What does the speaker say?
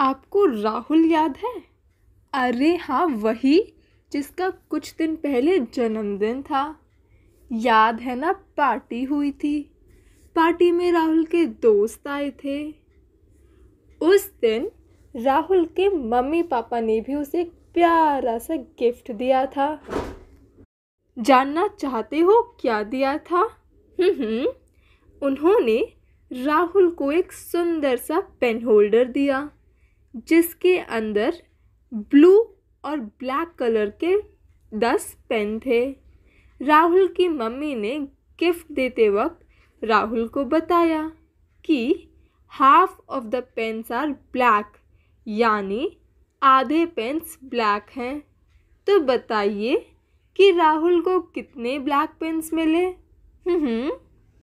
आपको राहुल याद है अरे हाँ वही जिसका कुछ दिन पहले जन्मदिन था याद है ना पार्टी हुई थी पार्टी में राहुल के दोस्त आए थे उस दिन राहुल के मम्मी पापा ने भी उसे एक प्यारा सा गिफ्ट दिया था जानना चाहते हो क्या दिया था हम्म, हम्म। उन्होंने राहुल को एक सुंदर सा पेन होल्डर दिया जिसके अंदर ब्लू और ब्लैक कलर के दस पेन थे राहुल की मम्मी ने गिफ्ट देते वक्त राहुल को बताया कि half of the pens are black यानी आधे पेन्स ब्लैक हैं तो बताइए कि राहुल को कितने ब्लैक पेन्स मिले हम्म